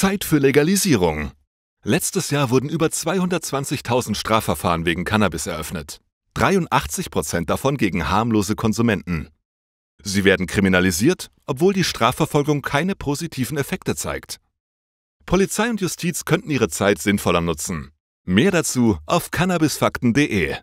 Zeit für Legalisierung. Letztes Jahr wurden über 220.000 Strafverfahren wegen Cannabis eröffnet. 83 davon gegen harmlose Konsumenten. Sie werden kriminalisiert, obwohl die Strafverfolgung keine positiven Effekte zeigt. Polizei und Justiz könnten ihre Zeit sinnvoller nutzen. Mehr dazu auf cannabisfakten.de